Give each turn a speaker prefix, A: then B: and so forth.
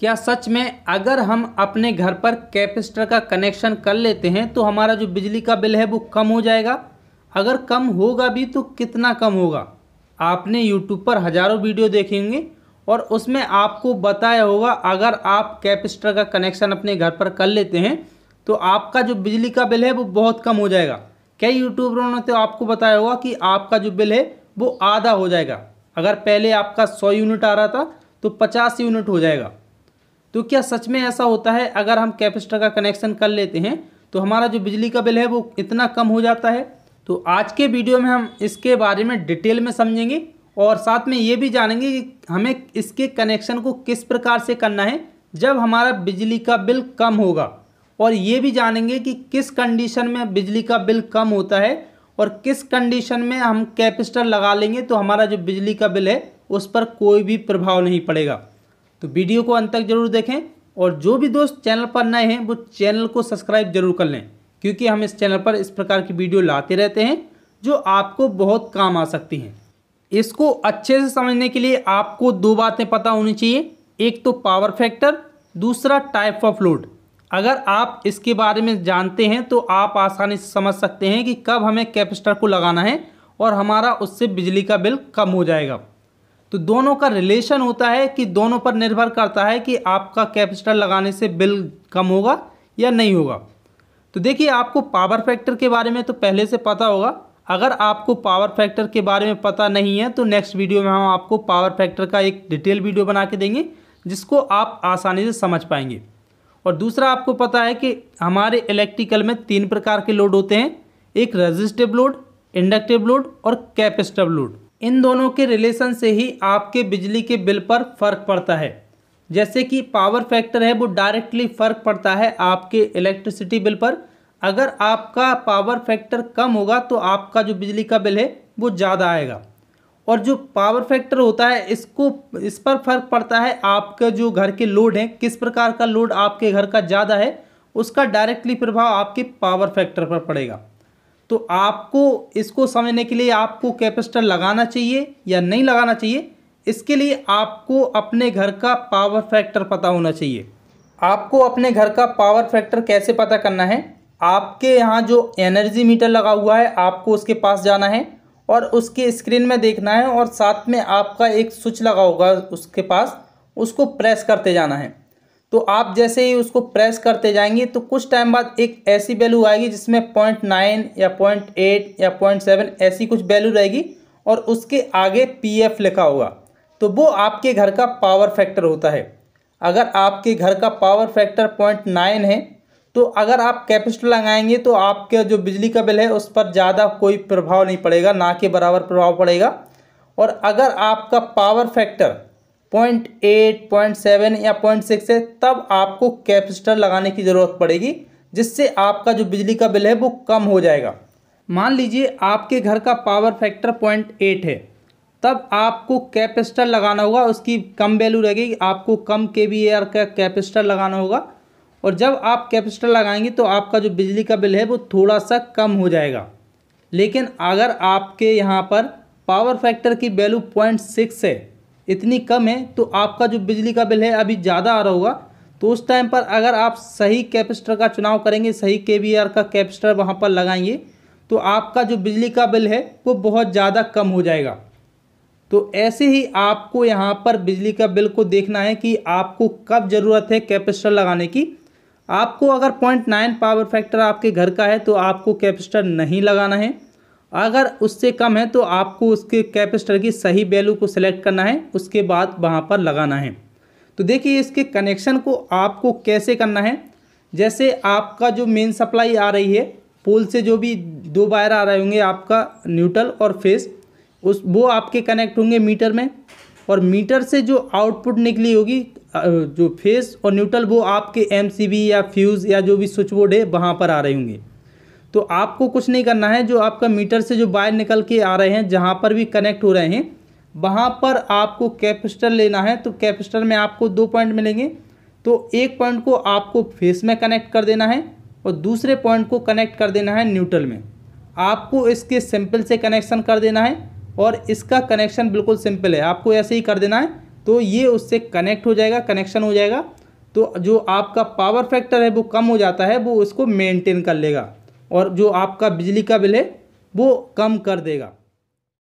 A: क्या सच में अगर हम अपने घर पर कैपेसिटर का कनेक्शन कर लेते हैं तो हमारा जो बिजली का बिल है वो कम हो जाएगा अगर कम होगा भी तो कितना कम होगा आपने यूट्यूब पर हज़ारों वीडियो देखेंगे और उसमें आपको बताया होगा अगर आप कैपेसिटर का कनेक्शन अपने घर पर कर लेते हैं तो आपका जो बिजली का बिल है वो बहुत कम हो जाएगा कई यूट्यूबरों ने तो आपको बताया होगा कि आपका जो बिल है वो आधा हो जाएगा अगर पहले आपका सौ यूनिट आ रहा था तो पचास यूनिट हो जाएगा तो क्या सच में ऐसा होता है अगर हम कैपेसिटर का कनेक्शन कर लेते हैं तो हमारा जो बिजली का बिल है वो इतना कम हो जाता है तो आज के वीडियो में हम इसके बारे में डिटेल में समझेंगे और साथ में ये भी जानेंगे कि हमें इसके कनेक्शन को किस प्रकार से करना है जब हमारा बिजली का बिल कम होगा और ये भी जानेंगे कि किस कंडीशन में बिजली का बिल कम होता है और किस कंडीशन में हम कैपेसिटर लगा लेंगे तो हमारा जो बिजली का बिल है उस पर कोई भी प्रभाव नहीं पड़ेगा तो वीडियो को अंत तक जरूर देखें और जो भी दोस्त चैनल पर नए हैं वो चैनल को सब्सक्राइब जरूर कर लें क्योंकि हम इस चैनल पर इस प्रकार की वीडियो लाते रहते हैं जो आपको बहुत काम आ सकती हैं इसको अच्छे से समझने के लिए आपको दो बातें पता होनी चाहिए एक तो पावर फैक्टर दूसरा टाइप ऑफ लोड अगर आप इसके बारे में जानते हैं तो आप आसानी से समझ सकते हैं कि कब हमें कैपेसिटर को लगाना है और हमारा उससे बिजली का बिल कम हो जाएगा तो दोनों का रिलेशन होता है कि दोनों पर निर्भर करता है कि आपका कैपेसिटर लगाने से बिल कम होगा या नहीं होगा तो देखिए आपको पावर फैक्टर के बारे में तो पहले से पता होगा अगर आपको पावर फैक्टर के बारे में पता नहीं है तो नेक्स्ट वीडियो में हम आपको पावर फैक्टर का एक डिटेल वीडियो बना के देंगे जिसको आप आसानी से समझ पाएंगे और दूसरा आपको पता है कि हमारे इलेक्ट्रिकल में तीन प्रकार के लोड होते हैं एक रजिस्टिव लोड इंडक्टिव लोड और कैपेसिटिव लोड इन दोनों के रिलेशन से ही आपके बिजली के बिल पर फर्क पड़ता है जैसे कि पावर फैक्टर है वो डायरेक्टली फर्क पड़ता है आपके इलेक्ट्रिसिटी बिल पर अगर आपका पावर फैक्टर कम होगा तो आपका जो बिजली का बिल है वो ज़्यादा आएगा और जो पावर फैक्टर होता है इसको इस पर फर्क पड़ता है आपके जो घर के लोड हैं किस प्रकार का लोड आपके घर का ज़्यादा है उसका डायरेक्टली प्रभाव आपके पावर फैक्टर पर पड़ेगा तो आपको इसको समझने के लिए आपको कैपेसिटर लगाना चाहिए या नहीं लगाना चाहिए इसके लिए आपको अपने घर का पावर फैक्टर पता होना चाहिए आपको अपने घर का पावर फैक्टर कैसे पता करना है आपके यहाँ जो एनर्जी मीटर लगा हुआ है आपको उसके पास जाना है और उसके स्क्रीन में देखना है और साथ में आपका एक स्विच लगा होगा उसके पास उसको प्रेस करते जाना है तो आप जैसे ही उसको प्रेस करते जाएंगे तो कुछ टाइम बाद एक ऐसी वैल्यू आएगी जिसमें पॉइंट नाइन या पॉइंट एट या पॉइंट सेवन ऐसी कुछ वैल्यू रहेगी और उसके आगे पी एफ लिखा होगा तो वो आपके घर का पावर फैक्टर होता है अगर आपके घर का पावर फैक्टर पॉइंट नाइन है तो अगर आप कैपेसिटर लगाएंगे तो आपके जो बिजली का बिल है उस पर ज़्यादा कोई प्रभाव नहीं पड़ेगा ना के बराबर प्रभाव पड़ेगा और अगर आपका power factor point eight point seven या पॉइंट सिक्स है तब आपको कैपेसिटर लगाने की ज़रूरत पड़ेगी जिससे आपका जो बिजली का बिल है वो कम हो जाएगा मान लीजिए आपके घर का पावर फैक्टर पॉइंट एट है तब आपको कैपेसिटर लगाना होगा उसकी कम वैल्यू रहेगी आपको कम के बी आर का कैपेसिटर लगाना होगा और जब आप कैपेसिटर लगाएंगे तो आपका जो बिजली का बिल है वो थोड़ा सा कम हो जाएगा लेकिन अगर आपके यहाँ पर पावर फैक्टर की वैल्यू पॉइंट सिक्स है इतनी कम है तो आपका जो बिजली का बिल है अभी ज़्यादा आ रहा होगा तो उस टाइम पर अगर आप सही कैपेसिटर का चुनाव करेंगे सही के का कैपेसिटर वहाँ पर लगाएंगे तो आपका जो बिजली का बिल है वो बहुत ज़्यादा कम हो जाएगा तो ऐसे ही आपको यहाँ पर बिजली का बिल को देखना है कि आपको कब ज़रूरत है कैपेसिटर लगाने की आपको अगर पॉइंट नाइन पावर फैक्टर आपके घर का है तो आपको कैपेसिटर नहीं लगाना है अगर उससे कम है तो आपको उसके कैपेसिटर की सही वैल्यू को सिलेक्ट करना है उसके बाद वहाँ पर लगाना है तो देखिए इसके कनेक्शन को आपको कैसे करना है जैसे आपका जो मेन सप्लाई आ रही है पोल से जो भी दो वायर आ रहे होंगे आपका न्यूट्रल और फेस उस वो आपके कनेक्ट होंगे मीटर में और मीटर से जो आउटपुट निकली होगी जो फेस और न्यूट्रल वो आपके एमसीबी या फ्यूज़ या जो भी स्विच बोर्ड है वहाँ पर आ रहे होंगे तो आपको कुछ नहीं करना है जो आपका मीटर से जो बायर निकल के आ रहे हैं जहाँ पर भी कनेक्ट हो रहे हैं वहाँ पर आपको कैपेसिटर लेना है तो कैपेसिटर में आपको दो पॉइंट मिलेंगे तो एक पॉइंट को आपको फेस में कनेक्ट कर देना है और दूसरे पॉइंट को कनेक्ट कर देना है न्यूट्रल में आपको इसके सिंपल से कनेक्शन कर देना है और इसका कनेक्शन बिल्कुल सिंपल है आपको ऐसे ही कर देना है तो ये उससे कनेक्ट हो जाएगा कनेक्शन हो जाएगा तो जो आपका पावर फैक्टर है वो कम हो जाता है वो उसको मेनटेन कर लेगा और जो आपका बिजली का बिल है वो कम कर देगा